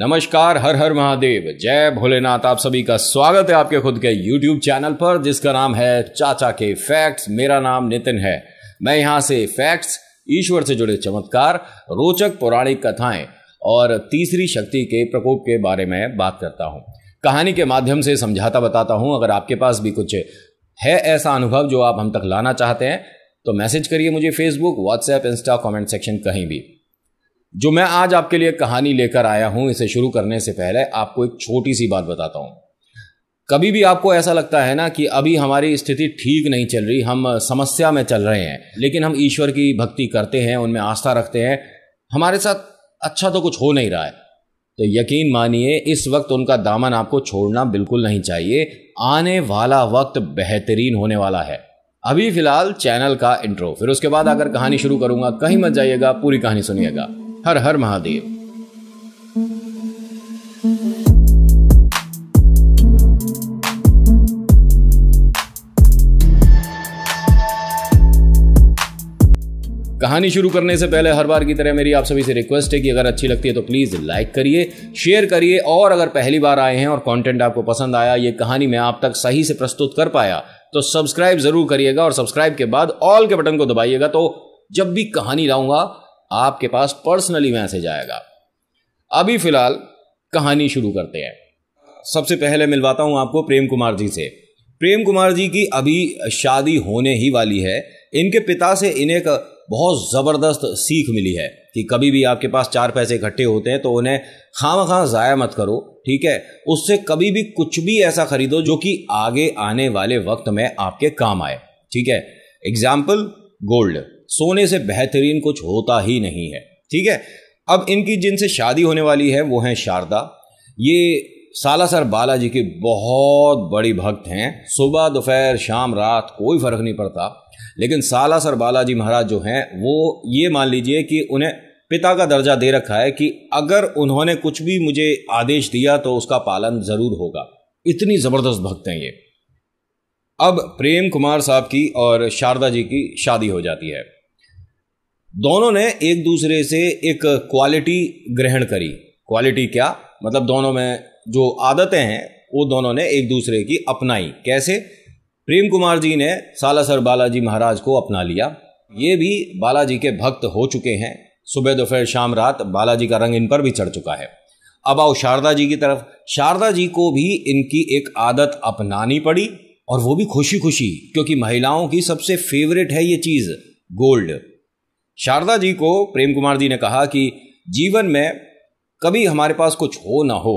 नमस्कार हर हर महादेव जय भोलेनाथ आप सभी का स्वागत है आपके खुद के YouTube चैनल पर जिसका नाम है चाचा के फैक्ट्स मेरा नाम नितिन है मैं यहाँ से फैक्ट्स ईश्वर से जुड़े चमत्कार रोचक पौराणिक कथाएं और तीसरी शक्ति के प्रकोप के बारे में बात करता हूँ कहानी के माध्यम से समझाता बताता हूँ अगर आपके पास भी कुछ है ऐसा अनुभव जो आप हम तक लाना चाहते हैं तो मैसेज करिए मुझे Facebook WhatsApp Insta comment section कहीं भी जो मैं आज आपके लिए कहानी लेकर आया हूं इसे शुरू करने से पहले आपको एक छोटी सी बात बताता हूं कभी भी आपको ऐसा लगता है ना कि अभी हमारी स्थिति ठीक नहीं चल रही हम समस्या में चल रहे हैं लेकिन हम ईश्वर की भक्ति करते हैं उनमें आस्था रखते हैं हमारे साथ अच्छा तो कुछ हो नहीं रहा है तो यकीन मानिए इस वक्त उनका दामन आपको छोड़ना बिल्कुल नहीं चाहिए आने वाला वक्त बेहतरीन होने वाला है अभी फिलहाल चैनल का इंट्रो फिर उसके बाद आकर कहानी शुरू करूंगा कहीं मत जाइएगा पूरी कहानी सुनिएगा हर हर महादेव कहानी शुरू करने से पहले हर बार की तरह मेरी आप सभी से रिक्वेस्ट है कि अगर अच्छी लगती है तो प्लीज़ लाइक करिए शेयर करिए और अगर पहली बार आए हैं और कंटेंट आपको पसंद आया ये कहानी मैं आप तक सही से प्रस्तुत कर पाया तो सब्सक्राइब ज़रूर करिएगा और सब्सक्राइब के बाद ऑल के बटन को दबाइएगा तो जब भी कहानी लाऊंगा आपके पास पर्सनली मैसेज आएगा अभी फिलहाल कहानी शुरू करते हैं सबसे पहले मिलवाता हूं आपको प्रेम कुमार जी से प्रेम कुमार जी की अभी शादी होने ही वाली है इनके पिता से इन्हें एक बहुत ज़बरदस्त सीख मिली है कि कभी भी आपके पास चार पैसे इकट्ठे होते हैं तो उन्हें खाम खां ज़ाया मत करो ठीक है उससे कभी भी कुछ भी ऐसा खरीदो जो कि आगे आने वाले वक्त में आपके काम आए ठीक है एग्जाम्पल गोल्ड सोने से बेहतरीन कुछ होता ही नहीं है ठीक है अब इनकी जिनसे शादी होने वाली है वो हैं शारदा ये सालासर बालाजी के बहुत बड़ी भक्त हैं सुबह दोपहर शाम रात कोई फ़र्क नहीं पड़ता लेकिन सालासर बालाजी महाराज जो हैं वो ये मान लीजिए कि उन्हें पिता का दर्जा दे रखा है कि अगर उन्होंने कुछ भी मुझे आदेश दिया तो उसका पालन ज़रूर होगा इतनी ज़बरदस्त भक्त हैं ये अब प्रेम कुमार साहब की और शारदा जी की शादी हो जाती है दोनों ने एक दूसरे से एक क्वालिटी ग्रहण करी क्वालिटी क्या मतलब दोनों में जो आदतें हैं वो दोनों ने एक दूसरे की अपनाई कैसे प्रेम कुमार जी ने सालासर बालाजी महाराज को अपना लिया ये भी बालाजी के भक्त हो चुके हैं सुबह दोपहर शाम रात बालाजी का रंग इन पर भी चढ़ चुका है अब आओ शारदा जी की तरफ शारदा जी को भी इनकी एक आदत अपनानी पड़ी और वो भी खुशी खुशी क्योंकि महिलाओं की सबसे फेवरेट है ये चीज़ गोल्ड शारदा जी को प्रेम कुमार जी ने कहा कि जीवन में कभी हमारे पास कुछ हो ना हो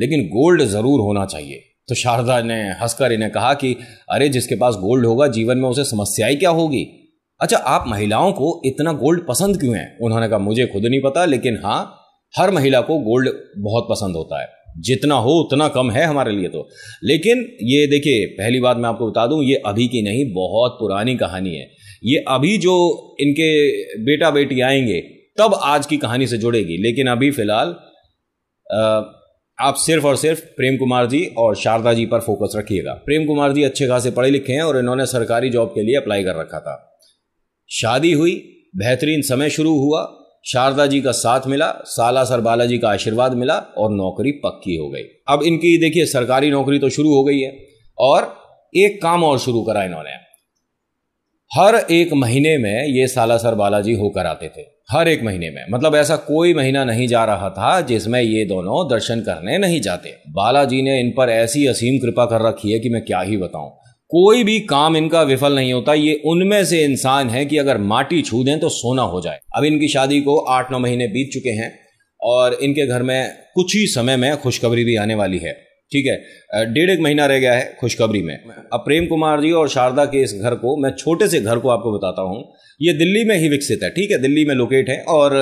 लेकिन गोल्ड ज़रूर होना चाहिए तो शारदा ने हंसकर इन्हें कहा कि अरे जिसके पास गोल्ड होगा जीवन में उसे समस्याएं क्या होगी अच्छा आप महिलाओं को इतना गोल्ड पसंद क्यों है उन्होंने कहा मुझे खुद नहीं पता लेकिन हाँ हर महिला को गोल्ड बहुत पसंद होता है जितना हो उतना कम है हमारे लिए तो लेकिन ये देखिए पहली बात मैं आपको बता दूं ये अभी की नहीं बहुत पुरानी कहानी है ये अभी जो इनके बेटा बेटी आएंगे तब आज की कहानी से जुड़ेगी लेकिन अभी फिलहाल आप सिर्फ और सिर्फ प्रेम कुमार जी और शारदा जी पर फोकस रखिएगा प्रेम कुमार जी अच्छे खासे पढ़े लिखे हैं और इन्होंने सरकारी जॉब के लिए अप्लाई कर रखा था शादी हुई बेहतरीन समय शुरू हुआ शारदा जी का साथ मिला साला सर बालाजी का आशीर्वाद मिला और नौकरी पक्की हो गई अब इनकी देखिए सरकारी नौकरी तो शुरू हो गई है और एक काम और शुरू करा इन्होंने हर एक महीने में ये सालासर बालाजी होकर आते थे हर एक महीने में मतलब ऐसा कोई महीना नहीं जा रहा था जिसमें ये दोनों दर्शन करने नहीं जाते बालाजी ने इन पर ऐसी असीम कृपा कर रखी है कि मैं क्या ही बताऊं कोई भी काम इनका विफल नहीं होता ये उनमें से इंसान है कि अगर माटी छू दें तो सोना हो जाए अब इनकी शादी को आठ नौ महीने बीत चुके हैं और इनके घर में कुछ ही समय में खुशखबरी भी आने वाली है ठीक है डेढ़ एक महीना रह गया है खुशखबरी में अब प्रेम कुमार जी और शारदा के इस घर को मैं छोटे से घर को आपको बताता हूँ ये दिल्ली में ही विकसित है ठीक है दिल्ली में लोकेट है और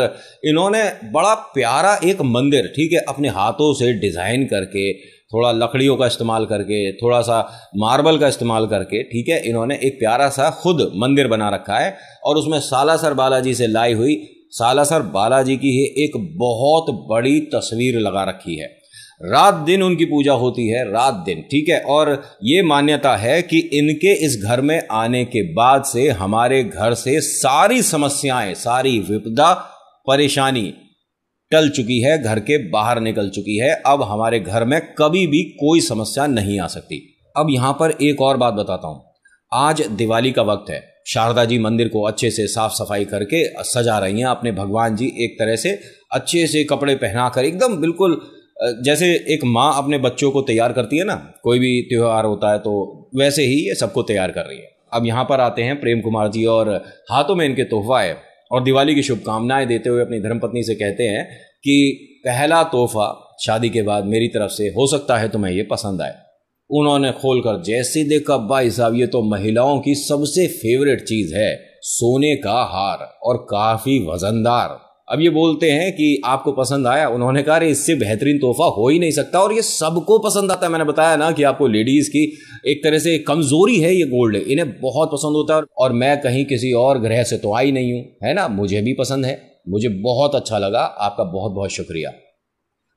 इन्होंने बड़ा प्यारा एक मंदिर ठीक है अपने हाथों से डिज़ाइन करके थोड़ा लकड़ियों का इस्तेमाल करके थोड़ा सा मार्बल का इस्तेमाल करके ठीक है इन्होंने एक प्यारा सा खुद मंदिर बना रखा है और उसमें सालासर बालाजी से लाई हुई सालासर बालाजी की ही एक बहुत बड़ी तस्वीर लगा रखी है रात दिन उनकी पूजा होती है रात दिन ठीक है और ये मान्यता है कि इनके इस घर में आने के बाद से हमारे घर से सारी समस्याएं सारी विपदा परेशानी टल चुकी है घर के बाहर निकल चुकी है अब हमारे घर में कभी भी कोई समस्या नहीं आ सकती अब यहां पर एक और बात बताता हूं आज दिवाली का वक्त है शारदा जी मंदिर को अच्छे से साफ सफाई करके सजा रही हैं अपने भगवान जी एक तरह से अच्छे से कपड़े पहनाकर एकदम बिल्कुल जैसे एक माँ अपने बच्चों को तैयार करती है ना कोई भी त्यौहार होता है तो वैसे ही ये सबको तैयार कर रही है अब यहाँ पर आते हैं प्रेम कुमार जी और हाथों में इनके तोहफा है और दिवाली की शुभकामनाएं देते हुए अपनी धर्मपत्नी से कहते हैं कि पहला तोहफा शादी के बाद मेरी तरफ से हो सकता है तुम्हें ये पसंद आए उन्होंने खोलकर जैसे देखा भाई साहब ये तो महिलाओं की सबसे फेवरेट चीज़ है सोने का हार और काफ़ी वजनदार अब ये बोलते हैं कि आपको पसंद आया उन्होंने कहा अरे इससे बेहतरीन तोहफा हो ही नहीं सकता और ये सबको पसंद आता है मैंने बताया ना कि आपको लेडीज की एक तरह से कमजोरी है ये गोल्ड इन्हें बहुत पसंद होता है और मैं कहीं किसी और ग्रह से तो आई नहीं हूं है ना मुझे भी पसंद है मुझे बहुत अच्छा लगा आपका बहुत बहुत शुक्रिया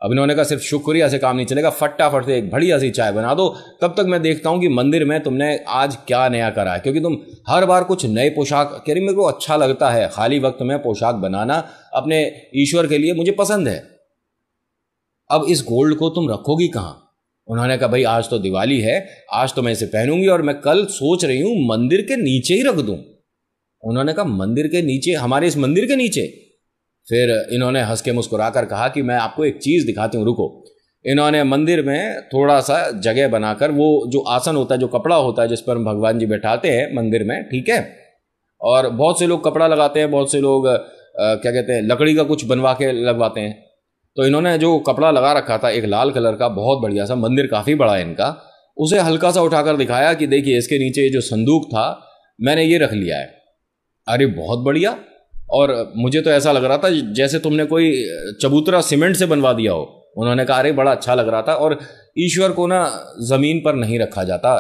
अब इन्होंने कहा सिर्फ शुक्रिया से काम नहीं चलेगा फटाफट से एक बढ़िया सी चाय बना दो तब तक मैं देखता हूँ कि मंदिर में तुमने आज क्या नया करा है क्योंकि तुम हर बार कुछ नए पोशाक कह रही मेरे को अच्छा लगता है खाली वक्त में पोशाक बनाना अपने ईश्वर के लिए मुझे पसंद है अब इस गोल्ड को तुम रखोगी कहाँ उन्होंने कहा भाई आज तो दिवाली है आज तो मैं इसे पहनूंगी और मैं कल सोच रही हूँ मंदिर के नीचे ही रख दूँ उन्होंने कहा मंदिर के नीचे हमारे इस मंदिर के नीचे फिर इन्होंने हंस के मुस्कुरा कर कहा कि मैं आपको एक चीज़ दिखाती हूँ रुको इन्होंने मंदिर में थोड़ा सा जगह बनाकर वो जो आसन होता है जो कपड़ा होता है जिस पर हम भगवान जी बैठाते हैं मंदिर में ठीक है और बहुत से लोग कपड़ा लगाते हैं बहुत से लोग आ, क्या कहते हैं लकड़ी का कुछ बनवा के लगवाते हैं तो इन्होंने जो कपड़ा लगा रखा था एक लाल कलर का बहुत बढ़िया सा मंदिर काफ़ी बड़ा है इनका उसे हल्का सा उठाकर दिखाया कि देखिए इसके नीचे जो संदूक था मैंने ये रख लिया है अरे बहुत बढ़िया और मुझे तो ऐसा लग रहा था जैसे तुमने कोई चबूतरा सीमेंट से बनवा दिया हो उन्होंने कहा अरे बड़ा अच्छा लग रहा था और ईश्वर को ना ज़मीन पर नहीं रखा जाता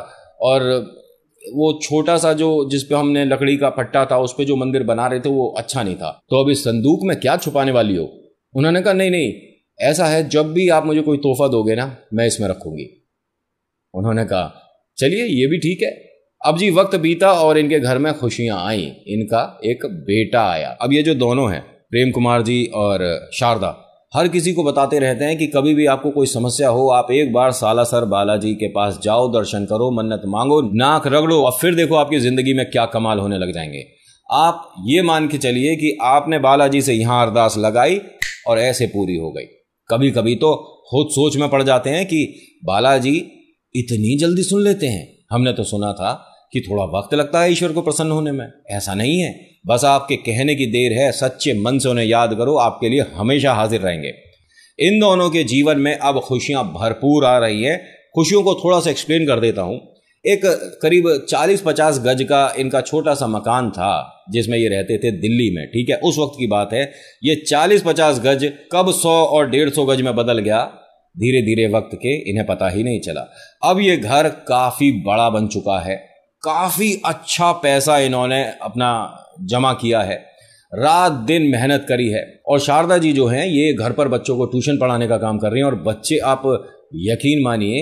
और वो छोटा सा जो जिस पे हमने लकड़ी का पट्टा था उस पर जो मंदिर बना रहे थे वो अच्छा नहीं था तो अब इस संदूक में क्या छुपाने वाली हो उन्होंने कहा नहीं नहीं ऐसा है जब भी आप मुझे कोई तोहफा दोगे ना मैं इसमें रखूंगी उन्होंने कहा चलिए ये भी ठीक है अब जी वक्त बीता और इनके घर में खुशियां आई इनका एक बेटा आया अब ये जो दोनों हैं प्रेम कुमार जी और शारदा हर किसी को बताते रहते हैं कि कभी भी आपको कोई समस्या हो आप एक बार सालासर बालाजी के पास जाओ दर्शन करो मन्नत मांगो नाक रगड़ो और फिर देखो आपकी ज़िंदगी में क्या कमाल होने लग जाएंगे आप ये मान के चलिए कि आपने बालाजी से यहाँ अरदास लगाई और ऐसे पूरी हो गई कभी कभी तो खुद सोच में पड़ जाते हैं कि बालाजी इतनी जल्दी सुन लेते हैं हमने तो सुना था कि थोड़ा वक्त लगता है ईश्वर को प्रसन्न होने में ऐसा नहीं है बस आपके कहने की देर है सच्चे मन से उन्हें याद करो आपके लिए हमेशा हाजिर रहेंगे इन दोनों के जीवन में अब खुशियां भरपूर आ रही हैं खुशियों को थोड़ा सा एक्सप्लेन कर देता हूं एक करीब 40-50 गज का इनका छोटा सा मकान था जिसमें ये रहते थे दिल्ली में ठीक है उस वक्त की बात है ये 40-50 गज कब 100 और 150 गज में बदल गया धीरे धीरे वक्त के इन्हें पता ही नहीं चला अब ये घर काफ़ी बड़ा बन चुका है काफ़ी अच्छा पैसा इन्होंने अपना जमा किया है रात दिन मेहनत करी है और शारदा जी जो हैं ये घर पर बच्चों को ट्यूशन पढ़ाने का काम कर रही हैं और बच्चे आप यकीन मानिए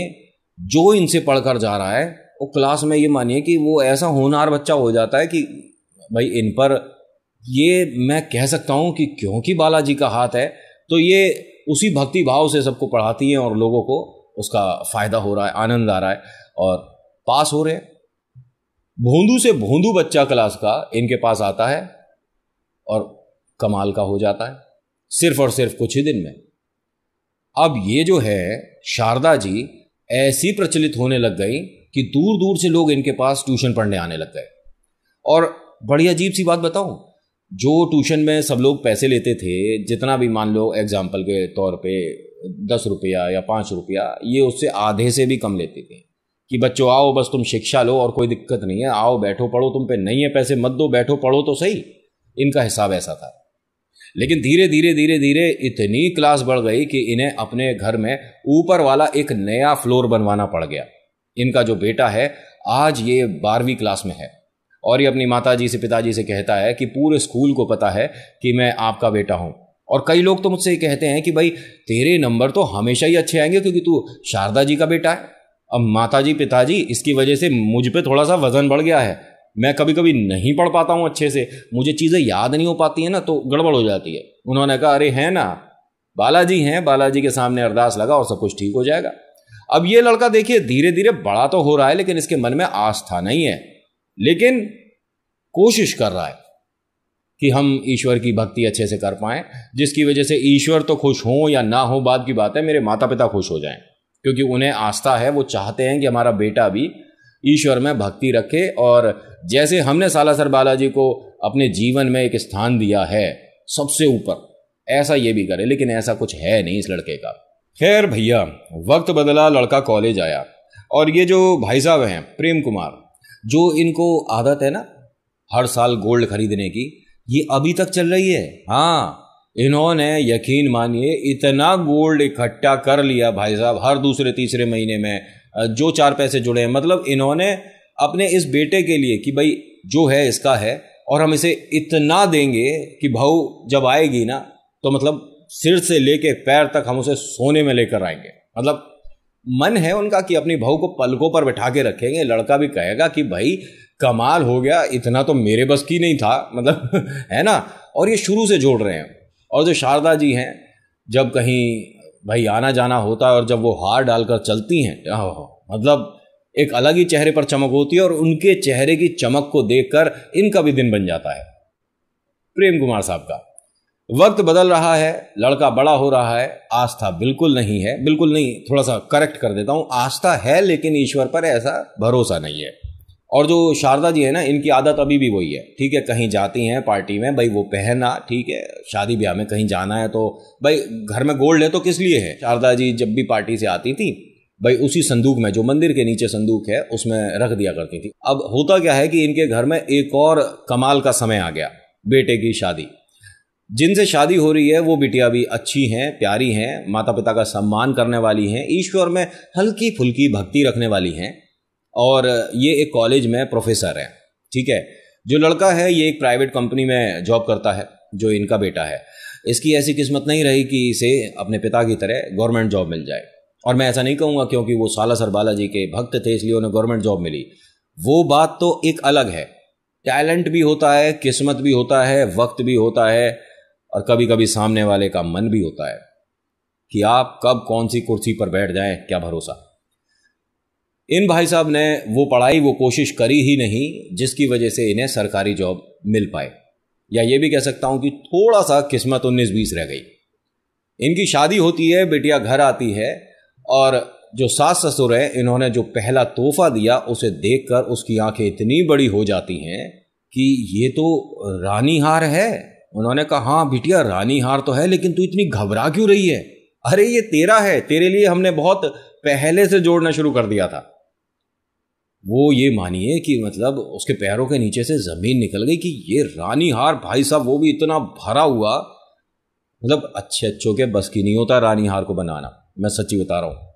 जो इनसे पढ़कर जा रहा है वो क्लास में ये मानिए कि वो ऐसा होनहार बच्चा हो जाता है कि भाई इन पर ये मैं कह सकता हूँ कि क्योंकि बालाजी का हाथ है तो ये उसी भक्ति भाव से सबको पढ़ाती हैं और लोगों को उसका फ़ायदा हो रहा है आनंद आ रहा है और पास हो रहे हैं भोंदू से भोंदू बच्चा क्लास का इनके पास आता है और कमाल का हो जाता है सिर्फ और सिर्फ कुछ ही दिन में अब ये जो है शारदा जी ऐसी प्रचलित होने लग गई कि दूर दूर से लोग इनके पास ट्यूशन पढ़ने आने लग गए और बड़ी अजीब सी बात बताऊं जो ट्यूशन में सब लोग पैसे लेते थे जितना भी मान लो एग्जाम्पल के तौर पे दस रुपया या पाँच रुपया ये उससे आधे से भी कम लेते थे कि बच्चों आओ बस तुम शिक्षा लो और कोई दिक्कत नहीं है आओ बैठो पढ़ो तुम पे नहीं है पैसे मत दो बैठो पढ़ो तो सही इनका हिसाब ऐसा था लेकिन धीरे धीरे धीरे धीरे इतनी क्लास बढ़ गई कि इन्हें अपने घर में ऊपर वाला एक नया फ्लोर बनवाना पड़ गया इनका जो बेटा है आज ये बारहवीं क्लास में है और ये अपनी माता जी से पिताजी से कहता है कि पूरे स्कूल को पता है कि मैं आपका बेटा हूँ और कई लोग तो मुझसे ये कहते हैं कि भाई तेरे नंबर तो हमेशा ही अच्छे आएंगे क्योंकि तू शारदा जी का बेटा है अब माताजी पिताजी इसकी वजह से मुझ पर थोड़ा सा वज़न बढ़ गया है मैं कभी कभी नहीं पढ़ पाता हूँ अच्छे से मुझे चीज़ें याद नहीं हो पाती हैं ना तो गड़बड़ हो जाती है उन्होंने कहा अरे हैं ना बालाजी हैं बालाजी के सामने अरदास लगा और सब कुछ ठीक हो जाएगा अब ये लड़का देखिए धीरे धीरे बड़ा तो हो रहा है लेकिन इसके मन में आस्था नहीं है लेकिन कोशिश कर रहा है कि हम ईश्वर की भक्ति अच्छे से कर पाएं जिसकी वजह से ईश्वर तो खुश हों या ना हो बाद की बात है मेरे माता पिता खुश हो जाएं क्योंकि उन्हें आस्था है वो चाहते हैं कि हमारा बेटा भी ईश्वर में भक्ति रखे और जैसे हमने सालासर बालाजी को अपने जीवन में एक स्थान दिया है सबसे ऊपर ऐसा ये भी करे लेकिन ऐसा कुछ है नहीं इस लड़के का खैर भैया वक्त बदला लड़का कॉलेज आया और ये जो भाई साहब हैं प्रेम कुमार जो इनको आदत है ना हर साल गोल्ड खरीदने की ये अभी तक चल रही है हाँ इन्होंने यकीन मानिए इतना गोल्ड इकट्ठा कर लिया भाई साहब हर दूसरे तीसरे महीने में जो चार पैसे जुड़े हैं मतलब इन्होंने अपने इस बेटे के लिए कि भाई जो है इसका है और हम इसे इतना देंगे कि भाऊ जब आएगी ना तो मतलब सिर से लेके पैर तक हम उसे सोने में लेकर आएंगे मतलब मन है उनका कि अपनी भाऊ को पलकों पर बैठा के रखेंगे लड़का भी कहेगा कि भाई कमाल हो गया इतना तो मेरे बस की नहीं था मतलब है ना और ये शुरू से जोड़ रहे हैं और जो शारदा जी हैं जब कहीं भाई आना जाना होता है और जब वो हार डालकर चलती हैं तो मतलब एक अलग ही चेहरे पर चमक होती है और उनके चेहरे की चमक को देखकर इनका भी दिन बन जाता है प्रेम कुमार साहब का वक्त बदल रहा है लड़का बड़ा हो रहा है आस्था बिल्कुल नहीं है बिल्कुल नहीं थोड़ा सा करेक्ट कर देता हूं आस्था है लेकिन ईश्वर पर ऐसा भरोसा नहीं है और जो शारदा जी है ना इनकी आदत अभी भी वही है ठीक है कहीं जाती हैं पार्टी में भाई वो पहनना ठीक है शादी ब्याह में कहीं जाना है तो भाई घर में गोल्ड है तो किस लिए है शारदा जी जब भी पार्टी से आती थी भाई उसी संदूक में जो मंदिर के नीचे संदूक है उसमें रख दिया करती थी अब होता क्या है कि इनके घर में एक और कमाल का समय आ गया बेटे की शादी जिनसे शादी हो रही है वो बिटिया भी अच्छी हैं प्यारी हैं माता पिता का सम्मान करने वाली हैं ईश्वर में हल्की फुल्की भक्ति रखने वाली हैं और ये एक कॉलेज में प्रोफेसर है ठीक है जो लड़का है ये एक प्राइवेट कंपनी में जॉब करता है जो इनका बेटा है इसकी ऐसी किस्मत नहीं रही कि इसे अपने पिता की तरह गवर्नमेंट जॉब मिल जाए और मैं ऐसा नहीं कहूँगा क्योंकि वो साला सर बालाजी के भक्त थे इसलिए उन्हें गवर्नमेंट जॉब मिली वो बात तो एक अलग है टैलेंट भी होता है किस्मत भी होता है वक्त भी होता है और कभी कभी सामने वाले का मन भी होता है कि आप कब कौन सी कुर्सी पर बैठ जाएं क्या भरोसा इन भाई साहब ने वो पढ़ाई वो कोशिश करी ही नहीं जिसकी वजह से इन्हें सरकारी जॉब मिल पाए या ये भी कह सकता हूँ कि थोड़ा सा किस्मत उन्नीस बीस रह गई इनकी शादी होती है बेटिया घर आती है और जो सास ससुर हैं इन्होंने जो पहला तोहफा दिया उसे देखकर उसकी आंखें इतनी बड़ी हो जाती हैं कि ये तो रानी हार है उन्होंने कहा हाँ बिटिया रानी हार तो है लेकिन तू इतनी घबरा क्यों रही है अरे ये तेरा है तेरे लिए हमने बहुत पहले से जोड़ना शुरू कर दिया था वो ये मानिए कि मतलब उसके पैरों के नीचे से ज़मीन निकल गई कि ये रानी हार भाई साहब वो भी इतना भरा हुआ मतलब अच्छे अच्छों के बस की नहीं होता रानी हार को बनाना मैं सच्ची बता रहा हूँ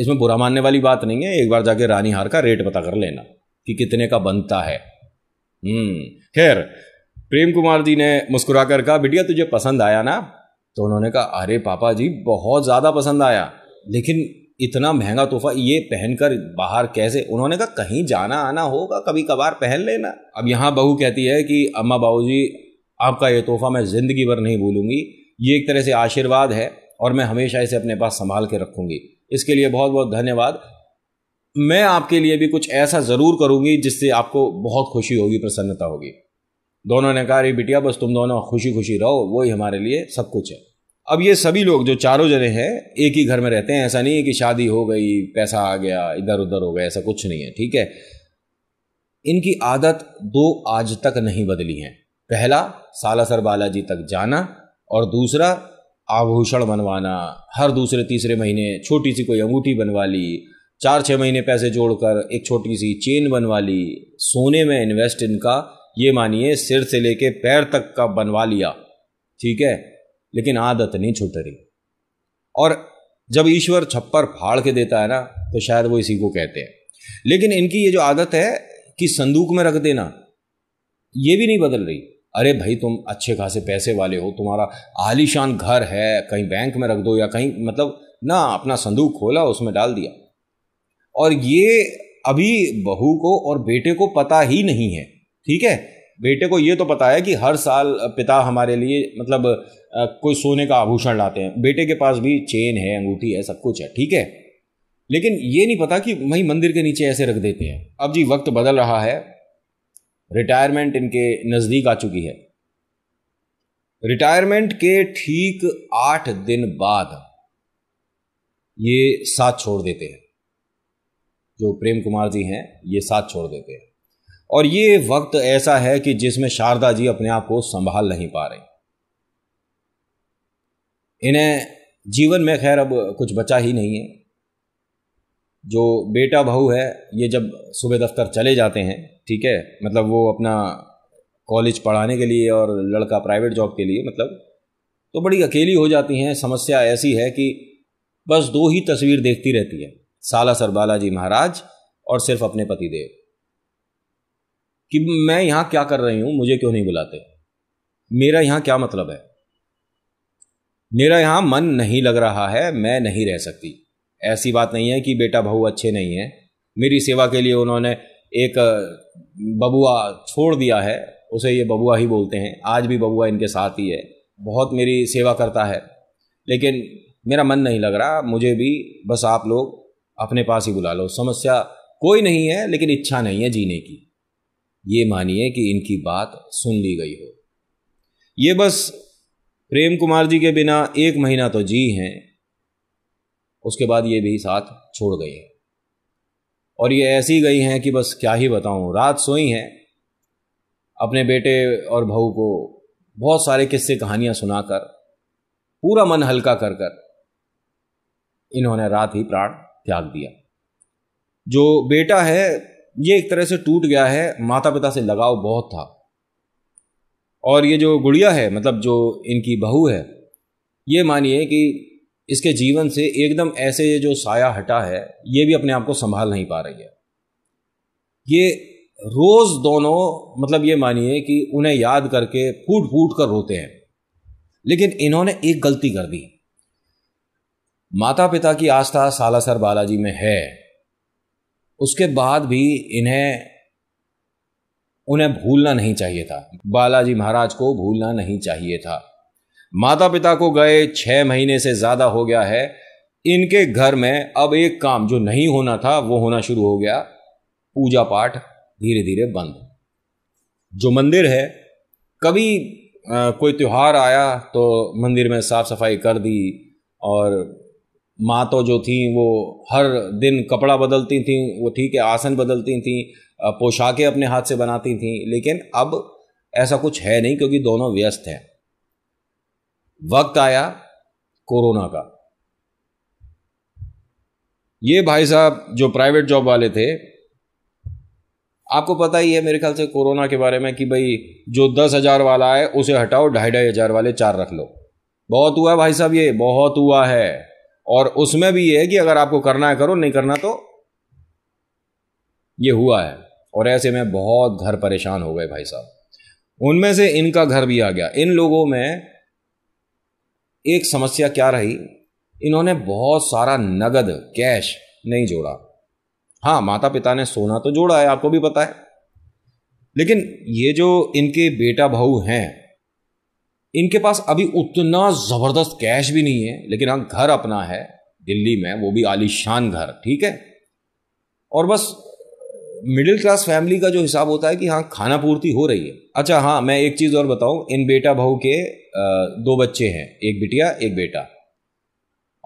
इसमें बुरा मानने वाली बात नहीं है एक बार जाके रानी हार का रेट पता कर लेना कि कितने का बनता है हम्म, खैर प्रेम कुमार जी ने मुस्कुरा कर कहा बिटिया तुझे पसंद आया ना तो उन्होंने कहा अरे पापा जी बहुत ज़्यादा पसंद आया लेकिन इतना महंगा तोहफा ये पहनकर बाहर कैसे उन्होंने कहा कहीं जाना आना होगा कभी कभार पहन लेना अब यहाँ बहू कहती है कि अम्मा बाबू आपका ये तोहफा मैं ज़िंदगी भर नहीं भूलूंगी ये एक तरह से आशीर्वाद है और मैं हमेशा इसे अपने पास संभाल के रखूंगी इसके लिए बहुत बहुत धन्यवाद मैं आपके लिए भी कुछ ऐसा ज़रूर करूंगी जिससे आपको बहुत खुशी होगी प्रसन्नता होगी दोनों ने कहा अरे बिटिया बस तुम दोनों खुशी खुशी रहो वही हमारे लिए सब कुछ है अब ये सभी लोग जो चारों जने हैं एक ही घर में रहते हैं ऐसा नहीं है कि शादी हो गई पैसा आ गया इधर उधर हो गया ऐसा कुछ नहीं है ठीक है इनकी आदत दो आज तक नहीं बदली है पहला सालासर बालाजी तक जाना और दूसरा आभूषण बनवाना हर दूसरे तीसरे महीने छोटी सी कोई अंगूठी बनवा ली चार छः महीने पैसे जोड़कर एक छोटी सी चेन बनवा ली सोने में इन्वेस्ट इनका ये मानिए सिर से लेके पैर तक का बनवा लिया ठीक है लेकिन आदत नहीं छूट रही और जब ईश्वर छप्पर फाड़ के देता है ना तो शायद वो इसी को कहते हैं लेकिन इनकी ये जो आदत है कि संदूक में रख देना ये भी नहीं बदल रही अरे भाई तुम अच्छे खासे पैसे वाले हो तुम्हारा आलीशान घर है कहीं बैंक में रख दो या कहीं मतलब ना अपना संदूक खोला उसमें डाल दिया और ये अभी बहू को और बेटे को पता ही नहीं है ठीक है बेटे को ये तो पता है कि हर साल पिता हमारे लिए मतलब कोई सोने का आभूषण लाते हैं बेटे के पास भी चेन है अंगूठी है सब कुछ है ठीक है लेकिन ये नहीं पता कि वहीं मंदिर के नीचे ऐसे रख देते हैं अब जी वक्त बदल रहा है रिटायरमेंट इनके नज़दीक आ चुकी है रिटायरमेंट के ठीक आठ दिन बाद ये साथ छोड़ देते हैं जो प्रेम कुमार जी हैं ये साथ छोड़ देते हैं और ये वक्त ऐसा है कि जिसमें शारदा जी अपने आप को संभाल नहीं पा रहे इन्हें जीवन में खैर अब कुछ बचा ही नहीं है जो बेटा बहू है ये जब सुबह दफ्तर चले जाते हैं ठीक है मतलब वो अपना कॉलेज पढ़ाने के लिए और लड़का प्राइवेट जॉब के लिए मतलब तो बड़ी अकेली हो जाती हैं समस्या ऐसी है कि बस दो ही तस्वीर देखती रहती है साला सरबाला जी महाराज और सिर्फ अपने पति देव कि मैं यहाँ क्या कर रही हूँ मुझे क्यों नहीं बुलाते मेरा यहाँ क्या मतलब है मेरा यहाँ मन नहीं लग रहा है मैं नहीं रह सकती ऐसी बात नहीं है कि बेटा बहू अच्छे नहीं है मेरी सेवा के लिए उन्होंने एक बबुआ छोड़ दिया है उसे ये बबुआ ही बोलते हैं आज भी बबुआ इनके साथ ही है बहुत मेरी सेवा करता है लेकिन मेरा मन नहीं लग रहा मुझे भी बस आप लोग अपने पास ही बुला लो समस्या कोई नहीं है लेकिन इच्छा नहीं है जीने की ये मानिए कि इनकी बात सुन ली गई हो ये बस प्रेम कुमार जी के बिना एक महीना तो जी हैं उसके बाद ये भी साथ छोड़ गई हैं और ये ऐसी गई हैं कि बस क्या ही बताऊं रात सोई हैं अपने बेटे और बहू को बहुत सारे किस्से कहानियां सुनाकर पूरा मन हल्का कर कर इन्होंने रात ही प्राण त्याग दिया जो बेटा है ये एक तरह से टूट गया है माता पिता से लगाव बहुत था और ये जो गुड़िया है मतलब जो इनकी बहू है ये मानिए कि इसके जीवन से एकदम ऐसे ये जो साया हटा है ये भी अपने आप को संभाल नहीं पा रही है ये रोज़ दोनों मतलब ये मानिए कि उन्हें याद करके फूट फूट कर रोते हैं लेकिन इन्होंने एक गलती कर दी माता पिता की आस्था सालासर बालाजी में है उसके बाद भी इन्हें उन्हें भूलना नहीं चाहिए था बालाजी महाराज को भूलना नहीं चाहिए था माता पिता को गए छह महीने से ज़्यादा हो गया है इनके घर में अब एक काम जो नहीं होना था वो होना शुरू हो गया पूजा पाठ धीरे धीरे बंद जो मंदिर है कभी आ, कोई त्यौहार आया तो मंदिर में साफ़ सफाई कर दी और माँ तो जो थी वो हर दिन कपड़ा बदलती थी वो ठीक है आसन बदलती थी पोशाकें अपने हाथ से बनाती थी लेकिन अब ऐसा कुछ है नहीं क्योंकि दोनों व्यस्त हैं वक्त आया कोरोना का ये भाई साहब जो प्राइवेट जॉब वाले थे आपको पता ही है मेरे ख्याल से कोरोना के बारे में कि भाई जो दस हज़ार वाला है उसे हटाओ ढाई ढाई हज़ार वाले चार रख लो बहुत हुआ है भाई साहब ये बहुत हुआ है और उसमें भी ये है कि अगर आपको करना है करो नहीं करना तो ये हुआ है और ऐसे में बहुत घर परेशान हो गए भाई साहब उनमें से इनका घर भी आ गया इन लोगों में एक समस्या क्या रही इन्होंने बहुत सारा नगद कैश नहीं जोड़ा हाँ माता पिता ने सोना तो जोड़ा है आपको भी पता है लेकिन ये जो इनके बेटा भाऊ हैं इनके पास अभी उतना ज़बरदस्त कैश भी नहीं है लेकिन हाँ घर अपना है दिल्ली में वो भी आलीशान घर ठीक है और बस मिडिल क्लास फैमिली का जो हिसाब होता है कि हाँ खाना पूर्ति हो रही है अच्छा हाँ मैं एक चीज़ और बताऊं इन बेटा बहू के दो बच्चे हैं एक बिटिया एक बेटा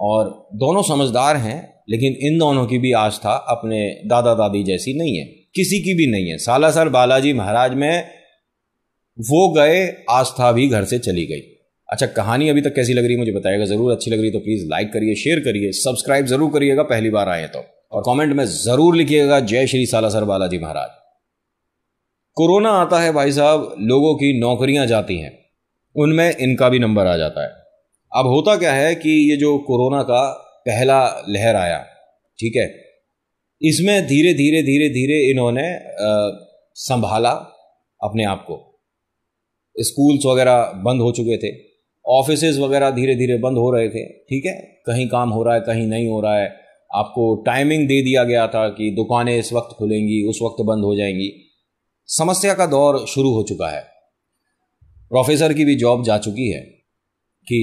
और दोनों समझदार हैं लेकिन इन दोनों की भी आस्था अपने दादा दादी जैसी नहीं है किसी की भी नहीं है सालासर बालाजी महाराज में वो गए आस्था भी घर से चली गई अच्छा कहानी अभी तक कैसी लग रही मुझे बताएगा ज़रूर अच्छी लग रही तो प्लीज़ लाइक करिए शेयर करिए सब्सक्राइब ज़रूर करिएगा पहली बार आए तो और कमेंट में ज़रूर लिखिएगा जय श्री सालासर बालाजी महाराज कोरोना आता है भाई साहब लोगों की नौकरियां जाती हैं उनमें इनका भी नंबर आ जाता है अब होता क्या है कि ये जो कोरोना का पहला लहर आया ठीक है इसमें धीरे धीरे धीरे धीरे इन्होंने संभाला अपने आप को स्कूल्स वगैरह बंद हो चुके थे ऑफिस वगैरह धीरे धीरे बंद हो रहे थे ठीक है कहीं काम हो रहा है कहीं नहीं हो रहा है आपको टाइमिंग दे दिया गया था कि दुकानें इस वक्त खुलेंगी उस वक्त बंद हो जाएंगी समस्या का दौर शुरू हो चुका है प्रोफेसर की भी जॉब जा चुकी है कि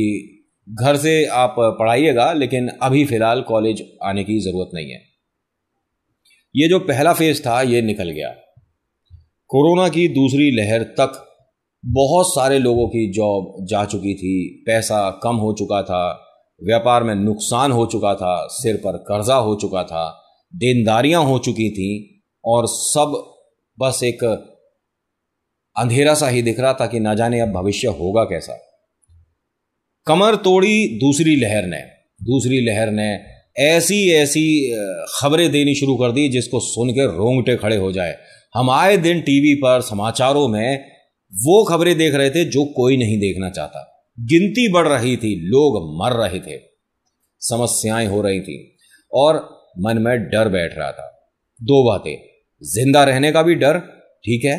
घर से आप पढ़ाइएगा लेकिन अभी फ़िलहाल कॉलेज आने की ज़रूरत नहीं है ये जो पहला फेज़ था ये निकल गया कोरोना की दूसरी लहर तक बहुत सारे लोगों की जॉब जा चुकी थी पैसा कम हो चुका था व्यापार में नुकसान हो चुका था सिर पर कर्जा हो चुका था देनदारियां हो चुकी थी और सब बस एक अंधेरा सा ही दिख रहा था कि ना जाने अब भविष्य होगा कैसा कमर तोड़ी दूसरी लहर ने दूसरी लहर ने ऐसी ऐसी खबरें देनी शुरू कर दी जिसको सुन के रोंगटे खड़े हो जाए हम आए दिन टीवी पर समाचारों में वो खबरें देख रहे थे जो कोई नहीं देखना चाहता गिनती बढ़ रही थी लोग मर रहे थे समस्याएं हो रही थी और मन में डर बैठ रहा था दो बातें जिंदा रहने का भी डर ठीक है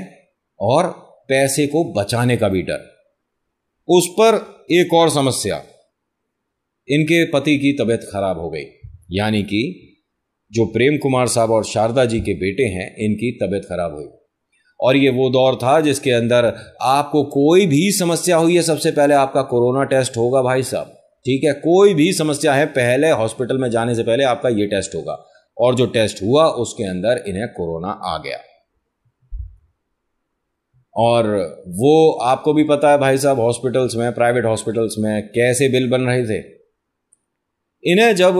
और पैसे को बचाने का भी डर उस पर एक और समस्या इनके पति की तबीयत खराब हो गई यानी कि जो प्रेम कुमार साहब और शारदा जी के बेटे हैं इनकी तबीयत खराब हुई और ये वो दौर था जिसके अंदर आपको कोई भी समस्या हुई है सबसे पहले आपका कोरोना टेस्ट होगा भाई साहब ठीक है कोई भी समस्या है पहले हॉस्पिटल में जाने से पहले आपका ये टेस्ट होगा और जो टेस्ट हुआ उसके अंदर इन्हें कोरोना आ गया और वो आपको भी पता है भाई साहब हॉस्पिटल्स में प्राइवेट हॉस्पिटल्स में कैसे बिल बन रहे थे इन्हें जब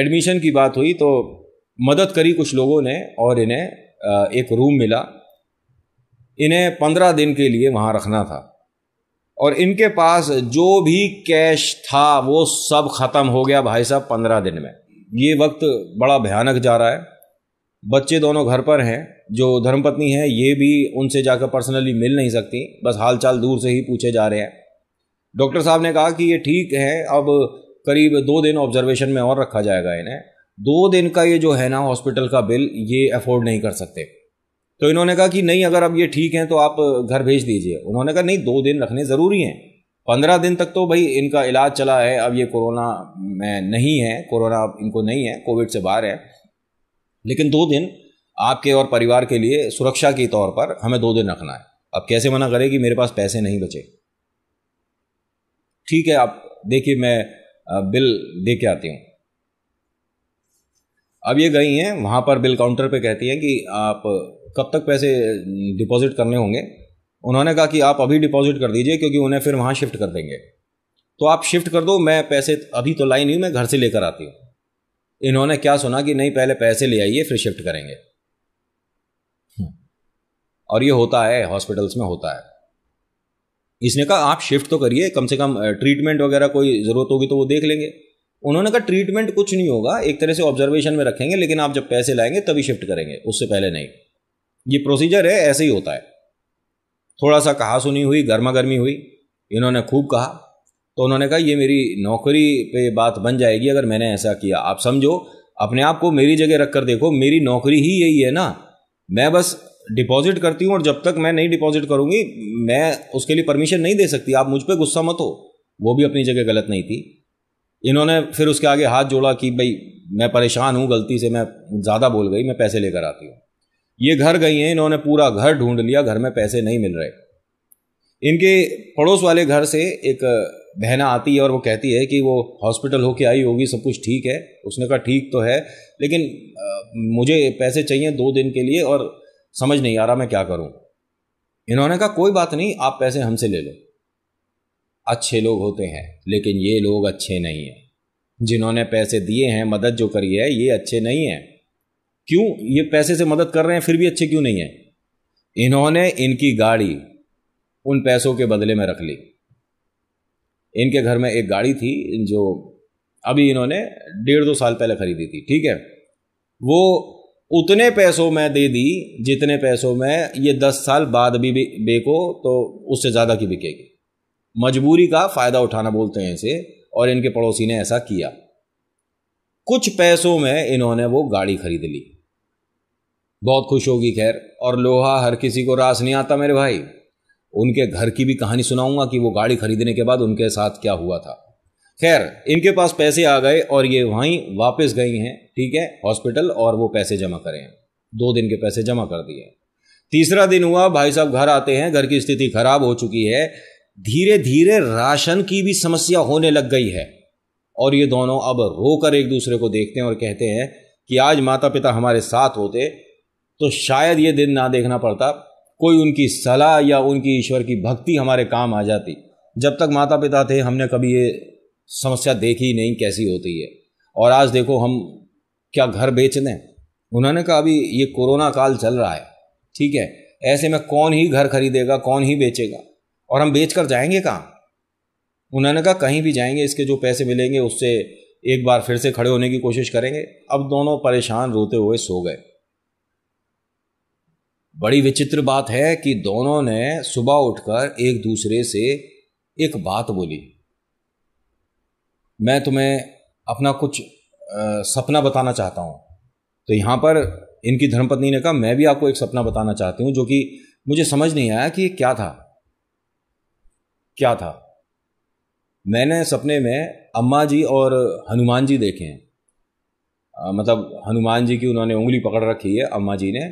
एडमिशन की बात हुई तो मदद करी कुछ लोगों ने और इन्हें एक रूम मिला इन्हें पंद्रह दिन के लिए वहाँ रखना था और इनके पास जो भी कैश था वो सब ख़त्म हो गया भाई साहब पंद्रह दिन में ये वक्त बड़ा भयानक जा रहा है बच्चे दोनों घर पर हैं जो धर्मपत्नी हैं ये भी उनसे जाकर पर्सनली मिल नहीं सकती बस हालचाल दूर से ही पूछे जा रहे हैं डॉक्टर साहब ने कहा कि ये ठीक है अब करीब दो दिन ऑब्जर्वेशन में और रखा जाएगा इन्हें दो दिन का ये जो है ना हॉस्पिटल का बिल ये अफोर्ड नहीं कर सकते तो इन्होंने कहा कि नहीं अगर अब ये ठीक हैं तो आप घर भेज दीजिए उन्होंने कहा नहीं दो दिन रखने ज़रूरी हैं पंद्रह दिन तक तो भाई इनका इलाज चला है अब ये कोरोना में नहीं है कोरोना इनको नहीं है कोविड से बाहर है लेकिन दो दिन आपके और परिवार के लिए सुरक्षा के तौर पर हमें दो दिन रखना है अब कैसे मना करें कि मेरे पास पैसे नहीं बचे ठीक है आप देखिए मैं बिल दे के आती हूँ अब ये गई हैं वहाँ पर बिल काउंटर पे कहती हैं कि आप कब तक पैसे डिपॉजिट करने होंगे उन्होंने कहा कि आप अभी डिपॉजिट कर दीजिए क्योंकि उन्हें फिर वहाँ शिफ्ट कर देंगे तो आप शिफ्ट कर दो मैं पैसे अभी तो लाई नहीं मैं घर से लेकर आती हूँ इन्होंने क्या सुना कि नहीं पहले पैसे ले आइए फिर शिफ्ट करेंगे हम्म। और ये होता है हॉस्पिटल्स में होता है इसने कहा आप शिफ्ट तो करिए कम से कम ट्रीटमेंट वगैरह कोई ज़रूरत होगी तो वो देख लेंगे उन्होंने कहा ट्रीटमेंट कुछ नहीं होगा एक तरह से ऑब्जर्वेशन में रखेंगे लेकिन आप जब पैसे लाएंगे तभी शिफ्ट करेंगे उससे पहले नहीं ये प्रोसीजर है ऐसे ही होता है थोड़ा सा कहा सुनी हुई गर्मा गर्मी हुई इन्होंने खूब कहा तो उन्होंने कहा ये मेरी नौकरी पे बात बन जाएगी अगर मैंने ऐसा किया आप समझो अपने आप को मेरी जगह रख कर देखो मेरी नौकरी ही यही है ना मैं बस डिपॉजिट करती हूँ और जब तक मैं नहीं डिपॉजिट करूँगी मैं उसके लिए परमिशन नहीं दे सकती आप मुझ पर गुस्सा मत हो वो भी अपनी जगह गलत नहीं थी इन्होंने फिर उसके आगे हाथ जोड़ा कि भाई मैं परेशान हूँ गलती से मैं ज़्यादा बोल गई मैं पैसे लेकर आती हूँ ये घर गई हैं इन्होंने पूरा घर ढूंढ लिया घर में पैसे नहीं मिल रहे इनके पड़ोस वाले घर से एक बहना आती है और वो कहती है कि वो हॉस्पिटल होके आई होगी सब कुछ ठीक है उसने कहा ठीक तो है लेकिन मुझे पैसे चाहिए दो दिन के लिए और समझ नहीं आ रहा मैं क्या करूँ इन्होंने कहा कोई बात नहीं आप पैसे हमसे ले लो अच्छे लोग होते हैं लेकिन ये लोग अच्छे नहीं हैं जिन्होंने पैसे दिए हैं मदद जो करी है ये अच्छे नहीं हैं क्यों ये पैसे से मदद कर रहे हैं फिर भी अच्छे क्यों नहीं है इन्होंने इनकी गाड़ी उन पैसों के बदले में रख ली इनके घर में एक गाड़ी थी जो अभी इन्होंने डेढ़ दो साल पहले खरीदी थी ठीक है वो उतने पैसों में दे दी जितने पैसों में ये दस साल बाद भी बेको तो उससे ज़्यादा की बिकेगी मजबूरी का फ़ायदा उठाना बोलते हैं इसे और इनके पड़ोसी ने ऐसा किया कुछ पैसों में इन्होंने वो गाड़ी खरीद ली बहुत खुश होगी खैर और लोहा हर किसी को रास नहीं आता मेरे भाई उनके घर की भी कहानी सुनाऊंगा कि वो गाड़ी खरीदने के बाद उनके साथ क्या हुआ था खैर इनके पास पैसे आ गए और ये वहीं वापस गई हैं ठीक है हॉस्पिटल और वो पैसे जमा करें दो दिन के पैसे जमा कर दिए तीसरा दिन हुआ भाई साहब घर आते हैं घर की स्थिति खराब हो चुकी है धीरे धीरे राशन की भी समस्या होने लग गई है और ये दोनों अब रोकर एक दूसरे को देखते हैं और कहते हैं कि आज माता पिता हमारे साथ होते तो शायद ये दिन ना देखना पड़ता कोई उनकी सलाह या उनकी ईश्वर की भक्ति हमारे काम आ जाती जब तक माता पिता थे हमने कभी ये समस्या देखी नहीं कैसी होती है और आज देखो हम क्या घर बेच दें उन्होंने कहा अभी ये कोरोना काल चल रहा है ठीक है ऐसे में कौन ही घर खरीदेगा कौन ही बेचेगा और हम बेच कर जाएंगे कहाँ उन्होंने कहा कहीं भी जाएंगे इसके जो पैसे मिलेंगे उससे एक बार फिर से खड़े होने की कोशिश करेंगे अब दोनों परेशान रोते हुए सो गए बड़ी विचित्र बात है कि दोनों ने सुबह उठकर एक दूसरे से एक बात बोली मैं तुम्हें अपना कुछ आ, सपना बताना चाहता हूं तो यहां पर इनकी धर्मपत्नी ने कहा मैं भी आपको एक सपना बताना चाहती हूं जो कि मुझे समझ नहीं आया कि क्या था क्या था मैंने सपने में अम्मा जी और हनुमान जी देखे हैं मतलब हनुमान जी की उन्होंने उंगली पकड़ रखी है अम्मा जी ने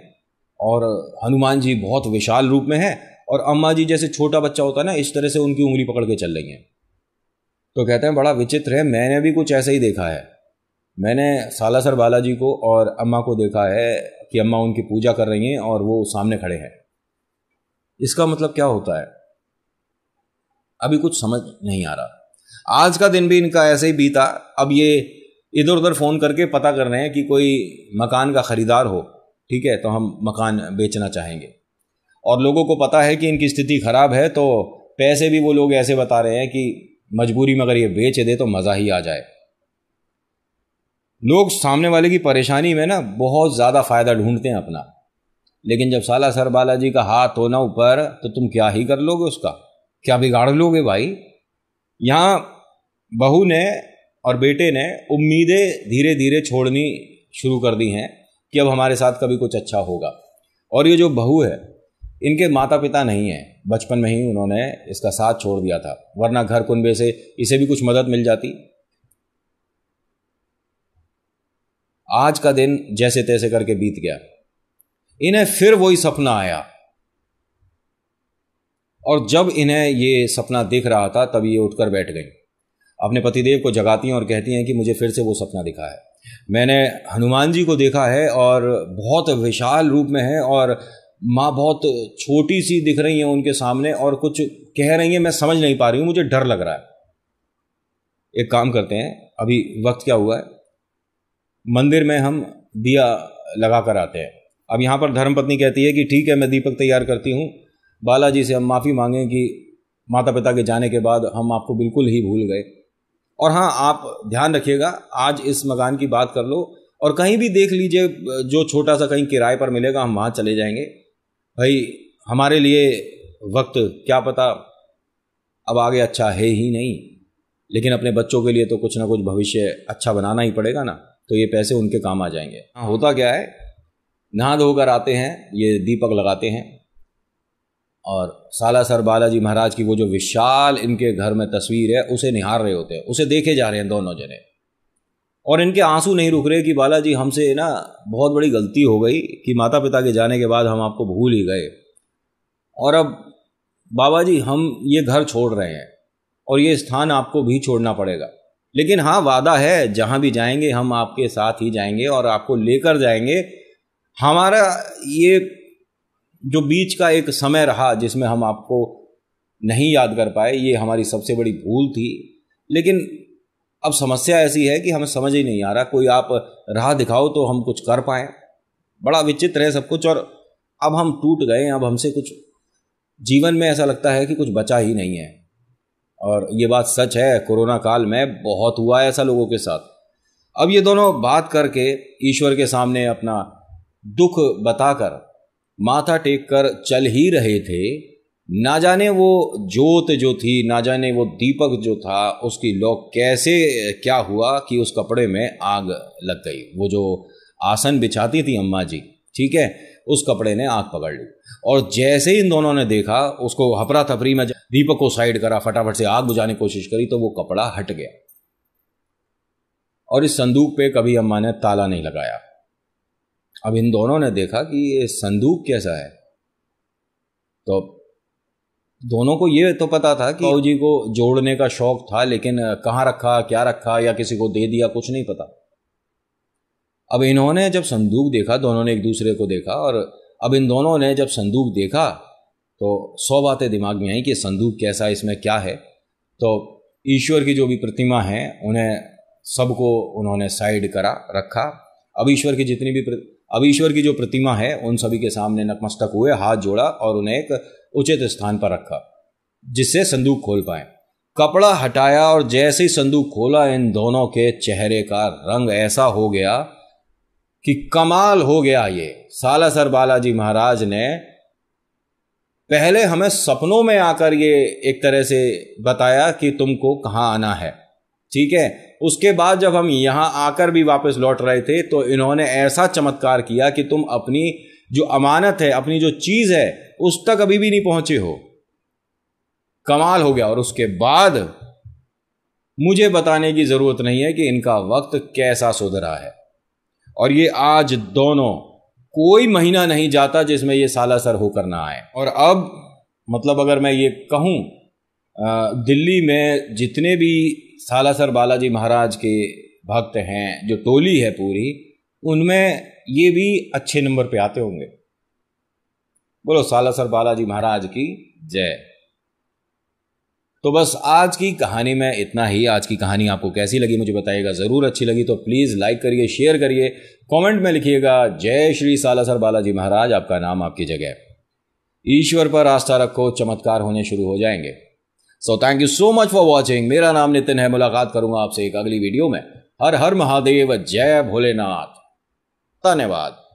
और हनुमान जी बहुत विशाल रूप में है और अम्मा जी जैसे छोटा बच्चा होता है ना इस तरह से उनकी उंगली पकड़ के चल रही हैं तो कहते हैं बड़ा विचित्र है मैंने भी कुछ ऐसा ही देखा है मैंने सालासर बालाजी को और अम्मा को देखा है कि अम्मा उनकी पूजा कर रही हैं और वो सामने खड़े हैं इसका मतलब क्या होता है अभी कुछ समझ नहीं आ रहा आज का दिन भी इनका ऐसे ही बीता अब ये इधर उधर फ़ोन करके पता कर रहे हैं कि कोई मकान का ख़रीदार हो ठीक है तो हम मकान बेचना चाहेंगे और लोगों को पता है कि इनकी स्थिति ख़राब है तो पैसे भी वो लोग ऐसे बता रहे हैं कि मजबूरी में अगर ये बेच दे तो मज़ा ही आ जाए लोग सामने वाले की परेशानी में ना बहुत ज़्यादा फ़ायदा ढूंढते हैं अपना लेकिन जब साला सर बालाजी का हाथ होना ऊपर तो तुम क्या ही कर लोगे उसका क्या बिगाड़ लोगे भाई यहाँ बहू ने और बेटे ने उम्मीदें धीरे धीरे छोड़नी शुरू कर दी हैं कि अब हमारे साथ कभी कुछ अच्छा होगा और ये जो बहू है इनके माता पिता नहीं हैं बचपन में ही उन्होंने इसका साथ छोड़ दिया था वरना घर कुनबे से इसे भी कुछ मदद मिल जाती आज का दिन जैसे तैसे करके बीत गया इन्हें फिर वही सपना आया और जब इन्हें ये सपना दिख रहा था तब ये उठकर बैठ गई अपने पतिदेव को जगाती हैं और कहती हैं कि मुझे फिर से वो सपना दिखा है मैंने हनुमान जी को देखा है और बहुत विशाल रूप में है और माँ बहुत छोटी सी दिख रही हैं उनके सामने और कुछ कह रही हैं मैं समझ नहीं पा रही हूँ मुझे डर लग रहा है एक काम करते हैं अभी वक्त क्या हुआ है मंदिर में हम दिया लगा कर आते हैं अब यहाँ पर धर्मपत्नी कहती है कि ठीक है मैं दीपक तैयार करती हूँ बालाजी से हम माफ़ी मांगें कि माता पिता के जाने के बाद हम आपको बिल्कुल ही भूल गए और हाँ आप ध्यान रखिएगा आज इस मकान की बात कर लो और कहीं भी देख लीजिए जो छोटा सा कहीं किराए पर मिलेगा हम वहाँ चले जाएंगे भाई हमारे लिए वक्त क्या पता अब आगे अच्छा है ही नहीं लेकिन अपने बच्चों के लिए तो कुछ ना कुछ भविष्य अच्छा बनाना ही पड़ेगा ना तो ये पैसे उनके काम आ जाएंगे हाँ होता क्या है नहा धोकर आते हैं ये दीपक लगाते हैं और साला सर बालाजी महाराज की वो जो विशाल इनके घर में तस्वीर है उसे निहार रहे होते हैं उसे देखे जा रहे हैं दोनों जने और इनके आंसू नहीं रुक रहे कि बालाजी हमसे ना बहुत बड़ी गलती हो गई कि माता पिता के जाने के बाद हम आपको भूल ही गए और अब बाबा जी हम ये घर छोड़ रहे हैं और ये स्थान आपको भी छोड़ना पड़ेगा लेकिन हाँ वादा है जहाँ भी जाएंगे हम आपके साथ ही जाएंगे और आपको लेकर जाएंगे हमारा ये जो बीच का एक समय रहा जिसमें हम आपको नहीं याद कर पाए ये हमारी सबसे बड़ी भूल थी लेकिन अब समस्या ऐसी है कि हमें समझ ही नहीं आ रहा कोई आप राह दिखाओ तो हम कुछ कर पाए बड़ा विचित्र है सब कुछ और अब हम टूट गए अब हमसे कुछ जीवन में ऐसा लगता है कि कुछ बचा ही नहीं है और ये बात सच है कोरोना काल में बहुत हुआ है ऐसा लोगों के साथ अब ये दोनों बात करके ईश्वर के सामने अपना दुख बताकर माथा टेक कर चल ही रहे थे ना जाने वो जोत जो थी ना जाने वो दीपक जो था उसकी लौ कैसे क्या हुआ कि उस कपड़े में आग लग गई वो जो आसन बिछाती थी अम्मा जी ठीक है उस कपड़े ने आग पकड़ ली और जैसे ही इन दोनों ने देखा उसको हपरा थपरी में दीपक को साइड करा फटाफट से आग बुझाने की कोशिश करी तो वो कपड़ा हट गया और इस संदूक पे कभी अम्मा ने ताला नहीं लगाया अब इन दोनों ने देखा कि ये संदूक कैसा है तो दोनों को ये तो पता था कि जी को जोड़ने का शौक था लेकिन कहाँ रखा क्या रखा या किसी को दे दिया कुछ नहीं पता अब इन्होंने जब संदूक देखा दोनों ने एक दूसरे को देखा और अब इन दोनों ने जब संदूक देखा तो सौ बातें दिमाग में आई कि संदूक कैसा है इसमें क्या है तो ईश्वर की जो भी प्रतिमा है उन्हें सबको उन्होंने साइड करा रखा अब ईश्वर की जितनी भी अब ईश्वर की जो प्रतिमा है उन सभी के सामने नतमस्तक हुए हाथ जोड़ा और उन्हें एक उचित स्थान पर रखा जिससे संदूक खोल पाए कपड़ा हटाया और जैसे ही संदूक खोला इन दोनों के चेहरे का रंग ऐसा हो गया कि कमाल हो गया ये सालासर बालाजी महाराज ने पहले हमें सपनों में आकर ये एक तरह से बताया कि तुमको कहाँ आना है ठीक है उसके बाद जब हम यहाँ आकर भी वापस लौट रहे थे तो इन्होंने ऐसा चमत्कार किया कि तुम अपनी जो अमानत है अपनी जो चीज़ है उस तक अभी भी नहीं पहुंचे हो कमाल हो गया और उसके बाद मुझे बताने की ज़रूरत नहीं है कि इनका वक्त कैसा सुधरा है और ये आज दोनों कोई महीना नहीं जाता जिसमें ये सालासर होकर ना आए और अब मतलब अगर मैं ये कहूँ दिल्ली में जितने भी सालासर बालाजी महाराज के भक्त हैं जो टोली है पूरी उनमें ये भी अच्छे नंबर पे आते होंगे बोलो सालासर बालाजी महाराज की जय तो बस आज की कहानी में इतना ही आज की कहानी आपको कैसी लगी मुझे बताइएगा ज़रूर अच्छी लगी तो प्लीज़ लाइक करिए शेयर करिए कमेंट में लिखिएगा जय श्री सालासर बालाजी महाराज आपका नाम आपकी जगह ईश्वर पर आस्था रखो चमत्कार होने शुरू हो जाएंगे so thank you so much for watching मेरा नाम नितिन है मुलाकात करूंगा आपसे एक अगली वीडियो में हर हर महादेव जय भोलेनाथ धन्यवाद